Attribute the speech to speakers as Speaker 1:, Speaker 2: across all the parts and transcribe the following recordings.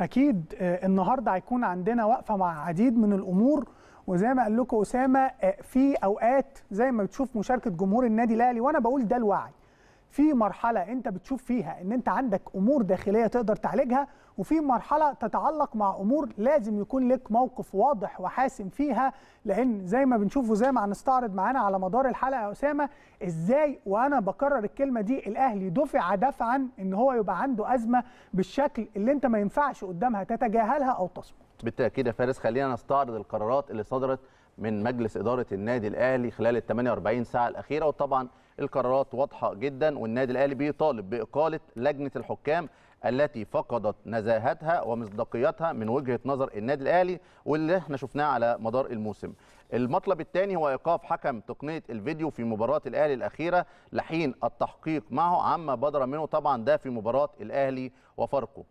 Speaker 1: اكيد آه، النهارده هيكون عندنا وقفه مع عديد من الامور وزي ما قال لكم اسامه آه، في اوقات زي ما بتشوف مشاركه جمهور النادي الاهلي وانا بقول ده الوعي في مرحله انت بتشوف فيها ان انت عندك امور داخليه تقدر تعالجها وفي مرحله تتعلق مع امور لازم يكون لك موقف واضح وحاسم فيها لان زي ما بنشوف وزي ما هنستعرض معانا على مدار الحلقه يا اسامه ازاي وانا بكرر الكلمه دي الاهلي دفع دفعا ان هو يبقى عنده ازمه بالشكل اللي انت ما ينفعش قدامها تتجاهلها او تصمت
Speaker 2: بالتاكيد يا فارس خلينا نستعرض القرارات اللي صدرت من مجلس إدارة النادي الأهلي خلال ال 48 ساعة الأخيرة وطبعا القرارات واضحة جدا والنادي الأهلي بيطالب بإقالة لجنة الحكام التي فقدت نزاهتها ومصداقيتها من وجهة نظر النادي الأهلي واللي احنا شفناه على مدار الموسم المطلب الثاني هو إيقاف حكم تقنية الفيديو في مباراة الأهلي الأخيرة لحين التحقيق معه عما بدر منه طبعا ده في مباراة الأهلي وفرقه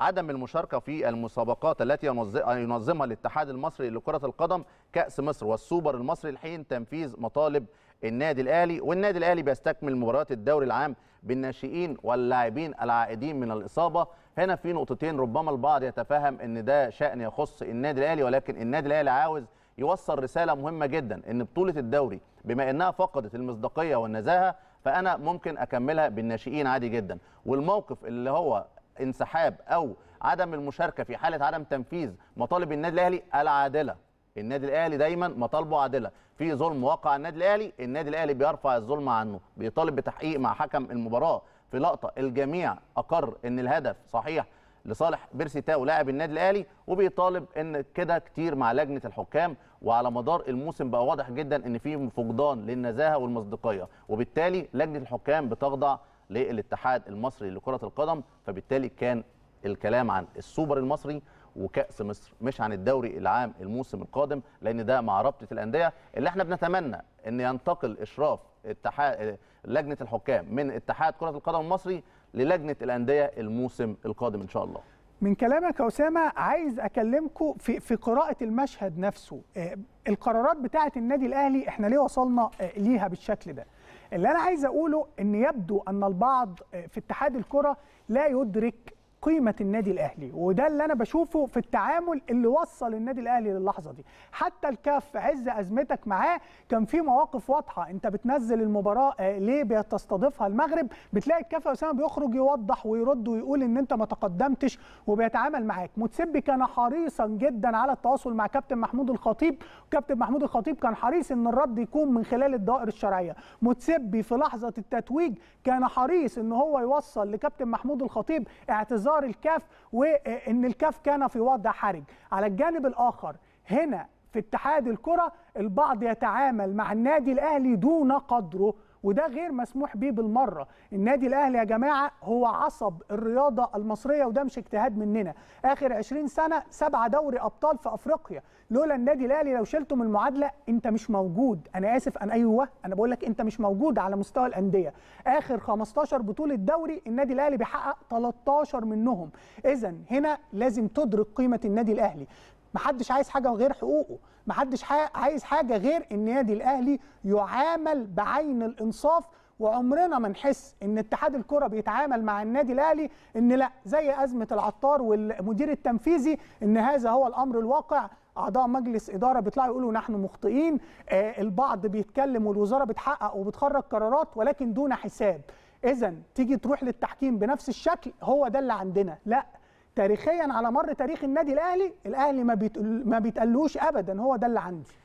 Speaker 2: عدم المشاركه في المسابقات التي ينظمها الاتحاد المصري لكره القدم كاس مصر والسوبر المصري الحين تنفيذ مطالب النادي الاهلي والنادي الاهلي بيستكمل مباريات الدوري العام بالناشئين واللاعبين العائدين من الاصابه هنا في نقطتين ربما البعض يتفهم ان ده شان يخص النادي الاهلي ولكن النادي الاهلي عاوز يوصل رساله مهمه جدا ان بطوله الدوري بما انها فقدت المصداقيه والنزاهه فانا ممكن اكملها بالناشئين عادي جدا والموقف اللي هو انسحاب او عدم المشاركه في حاله عدم تنفيذ مطالب النادي الاهلي العادله النادي الاهلي دايما مطالبه عادله في ظلم وقع النادي الاهلي النادي الاهلي بيرفع الظلم عنه بيطالب بتحقيق مع حكم المباراه في لقطه الجميع اقر ان الهدف صحيح لصالح بيرسي تاو لاعب النادي الاهلي وبيطالب ان كده كتير مع لجنه الحكام وعلى مدار الموسم بقى واضح جدا ان في فقدان للنزاهه والمصداقيه وبالتالي لجنه الحكام بتخضع للاتحاد المصري لكرة القدم فبالتالي كان الكلام عن السوبر المصري وكأس مصر مش عن الدوري العام الموسم القادم لأن ده مع رابطة الأندية اللي احنا بنتمنى أن ينتقل إشراف اتحاد لجنة الحكام من اتحاد كرة القدم المصري للجنة الأندية الموسم القادم إن شاء الله
Speaker 1: من كلامك يا اسامه عايز اكلمكم في في قراءه المشهد نفسه آه، القرارات بتاعه النادي الاهلي احنا ليه وصلنا آه، ليها بالشكل ده اللي انا عايز اقوله ان يبدو ان البعض آه، في اتحاد الكره لا يدرك قيمه النادي الاهلي وده اللي انا بشوفه في التعامل اللي وصل النادي الاهلي للحظه دي حتى الكاف في عز ازمتك معاه كان في مواقف واضحه انت بتنزل المباراه آه، ليه بتستضيفها المغرب بتلاقي الكاف يا اسامه بيخرج يوضح ويرد ويقول ان انت ما تقدمتش وبيتعامل معاك متسبي كان حريصا جدا على التواصل مع كابتن محمود الخطيب وكابتن محمود الخطيب كان حريص ان الرد يكون من خلال الدوائر الشرعيه متسبي في لحظه التتويج كان حريص ان هو يوصل لكابتن محمود الخطيب اعتذار انتظار الكاف وان الكاف كان في وضع حرج على الجانب الاخر هنا في اتحاد الكره البعض يتعامل مع النادي الاهلي دون قدره وده غير مسموح بيه بالمره النادي الاهلي يا جماعه هو عصب الرياضه المصريه وده مش اجتهاد مننا اخر 20 سنه سبعه دوري ابطال في افريقيا لولا النادي الاهلي لو شلته من المعادله انت مش موجود انا اسف انا ايوه انا بقول لك انت مش موجود على مستوى الانديه اخر 15 بطوله دوري النادي الاهلي بيحقق 13 منهم اذا هنا لازم تدرك قيمه النادي الاهلي محدش عايز حاجه غير حقوقه محدش عايز حاجه غير النادي الاهلي يعامل بعين الانصاف وعمرنا ما نحس ان اتحاد الكره بيتعامل مع النادي الاهلي ان لا زي ازمه العطار والمدير التنفيذي ان هذا هو الامر الواقع اعضاء مجلس اداره بيطلعوا يقولوا نحن مخطئين آه، البعض بيتكلم والوزاره بتحقق وبتخرج قرارات ولكن دون حساب اذا تيجي تروح للتحكيم بنفس الشكل هو ده اللي عندنا لا تاريخيا على مر تاريخ النادي الاهلي الاهلي ما بيتقلوش بيتقالوش ابدا هو ده اللي عندي